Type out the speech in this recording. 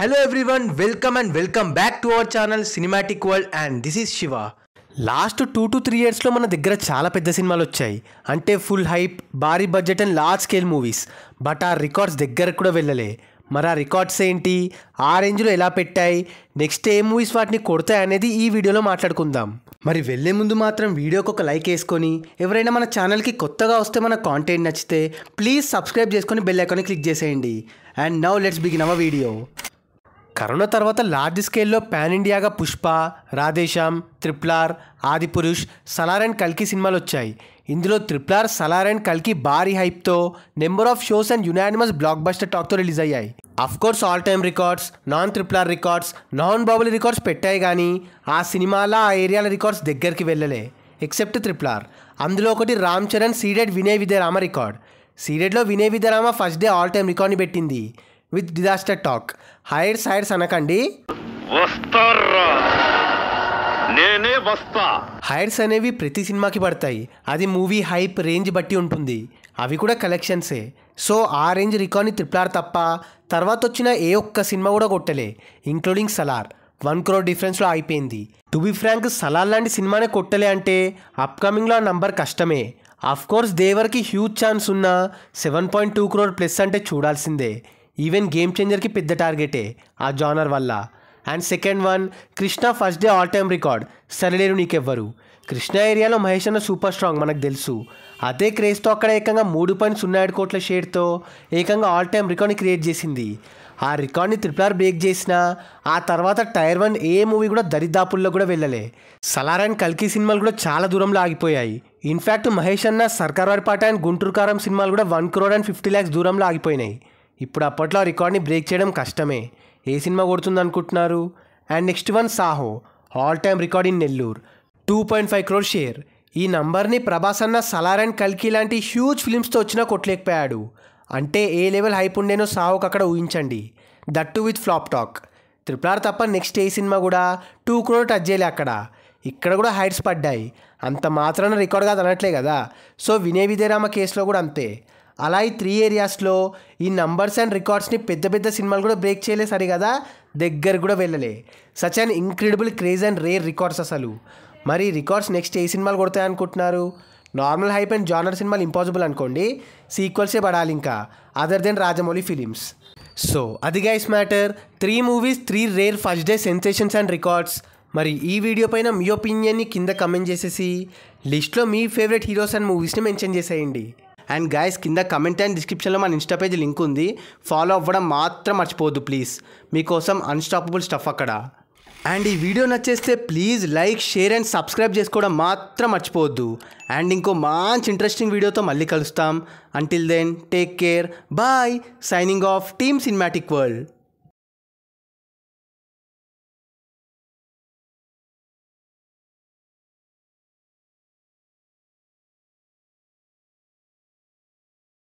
hello everyone welcome and welcome back to our channel Cinematic World and this is Shiva last two to three ఇయర్స్లో మన దగ్గర చాలా పెద్ద సినిమాలు వచ్చాయి అంటే ఫుల్ హైప్ భారీ budget and large scale movies but ఆ రికార్డ్స్ దగ్గరకు కూడా వెళ్ళలే మరి ఆ రికార్డ్స్ ఏంటి ఆ రేంజ్లో ఎలా పెట్టాయి నెక్స్ట్ ఏ మూవీస్ వాటిని కొడతాయి అనేది ఈ వీడియోలో మాట్లాడుకుందాం మరి వెళ్ళే ముందు మాత్రం వీడియోకి ఒక లైక్ వేసుకొని ఎవరైనా మన ఛానల్కి కొత్తగా వస్తే మన కాంటెంట్ నచ్చితే ప్లీజ్ సబ్స్క్రైబ్ చేసుకొని బెల్ క్లిక్ చేసేయండి and now let's begin our video corona తర్వాత లార్జ్ స్కేల్లో పాన్ ఇండియాగా పుష్ప రాధేశ్యామ్ త్రిప్లార్ ఆదిపురుష్ సలార్ అండ్ కల్కి సినిమాలు వచ్చాయి ఇందులో త్రిప్లార్ సలార్ అండ్ కల్కి భారీ హైప్తో number of shows and unanimous blockbuster టాక్తో రిలీజ్ అయ్యాయి of course all time records non triple R records non Baahubali records పెట్టాయి కానీ ఆ సినిమాల ఆ ఏరియాల రికార్డ్స్ దగ్గరికి వెళ్ళలే ఎక్సెప్ట్ త్రిప్లార్ అందులో ఒకటి రామ్ చరణ్ సీడెడ్ వినయ్ విదయరామ రికార్డ్ సీడెడ్లో Vinaya Vidheya Rama first day all time రికార్డ్ని పెట్టింది విత్ డిజాస్టర్ టాక్ హైర్ సైడ్స్ అనకండి నేనే వస్తా హైర్స్ అనేవి ప్రతి సినిమాకి పడతాయి అది మూవీ హైప్ రేంజ్ బట్టి ఉంటుంది అవి కూడా కలెక్షన్సే సో ఆ రేంజ్ రికార్డ్ని త్రిప్లార్ తప్ప తర్వాత వచ్చిన ఏ ఒక్క సినిమా కూడా కొట్టలే ఇంక్లూడింగ్ సలార్ వన్ క్రోర్ డిఫరెన్స్లో అయిపోయింది టు బి ఫ్రాంక్ సలార్ లాంటి సినిమానే కొట్టలే అంటే అప్కమింగ్లో ఆ నంబర్ కష్టమే అఫ్కోర్స్ దేవర్కి హ్యూజ్ ఛాన్స్ ఉన్న seven point two crore plus అంటే చూడాల్సిందే ఈవెన్ గేమ్ చేంజర్కి పెద్ద టార్గెటే ఆ జానర్ వల్ల and second one Krishna first day all time record Sarileru Neekevvaru Krishna ఏరియాలో మహేష్ అన్న సూపర్ స్ట్రాంగ్ మనకు తెలుసు అదే క్రేజ్తో అక్కడ ఏకంగా మూడు పాయింట్ సున్నా ఏడు కోట్ల షేర్తో ఏకంగా ఆల్ టైమ్ రికార్డ్ని క్రియేట్ చేసింది ఆ రికార్డ్ని త్రిపుల్ ఆర్ బ్రేక్ చేసిన ఆ తర్వాత టైర్ వన్ ఏ మూవీ కూడా దరిదాపుల్లో కూడా వెళ్ళలే సలార్ అండ్ కల్కి సినిమాలు కూడా చాలా దూరంలో ఆగిపోయాయి ఇన్ఫ్యాక్ట్ మహేష్ అన్న సర్కార్ వారి పాట అండ్ గుంటూరు కారం సినిమాలు కూడా one crore and fifty lakhs దూరంలో ఆగిపోయినాయి ఇప్పుడు అప్పట్లో ఆ రికార్డ్ని బ్రేక్ చేయడం కష్టమే ఏ సినిమా కొడుతుంది అనుకుంటున్నారు and next one Saaho all time record in Nellore two point five crore share ఈ నంబర్ని ప్రభాస్ అన్న సలార్ అండ్ కల్కి లాంటి హ్యూజ్ ఫిలిమ్స్తో వచ్చినా కొట్టలేకపోయాడు అంటే ఏ లెవెల్ హైప్ ఉండేనో సాహోకి అక్కడ ఊహించండి దట్టు విత్ ఫ్లాప్ టాక్ త్రిపులార్ తప్ప నెక్స్ట్ ఏ సినిమా కూడా టూ క్రోర్ టచ్ చేయలే అక్కడ ఇక్కడ కూడా హైట్స్ పడ్డాయి అంత మాత్రాన రికార్డ్ కాదు అనట్లే కదా సో వినయ విదేరామ కేసులో కూడా అంతే అలా ఈ త్రీ ఏరియాస్లో ఈ నంబర్స్ అండ్ రికార్డ్స్ని పెద్ద పెద్ద సినిమాలు కూడా బ్రేక్ చేయలే సరే కదా దగ్గర కూడా వెళ్ళలే such and incredible craze and rare records అసలు మరి రికార్డ్స్ నెక్స్ట్ ఏ సినిమాలు కొడతాయి అనుకుంటున్నారు నార్మల్ హైప్ అండ్ జానర్ సినిమాలు ఇంపాసిబుల్ అనుకోండి సీక్వల్సే పడాలి ఇంకా other than Rajamouli films so అది guys matter three movies three rare first day sensations and records మరి ఈ వీడియో పైన మీ ఒపీనియన్ని కింద కమెంట్ చేసేసి లిస్ట్లో మీ ఫేవరెట్ హీరోస్ అండ్ మూవీస్ని మెన్షన్ చేసేయండి అండ్ గాయస్ కింద కమెంట్ అండ్ డిస్క్రిప్షన్లో మన ఇన్స్టా పేజ్ లింక్ ఉంది ఫాలో అవ్వడం మాత్రం మర్చిపోవద్దు ప్లీజ్ మీకోసం అన్స్టాపబుల్ స్టఫ్ అక్కడ అండ్ ఈ వీడియో నచ్చేస్తే please like share and subscribe చేసుకోవడం మాత్రం మర్చిపోవద్దు అండ్ ఇంకో మంచి ఇంట్రెస్టింగ్ వీడియోతో మళ్ళీ కలుస్తాం until then take care bye signing off team Cinematic world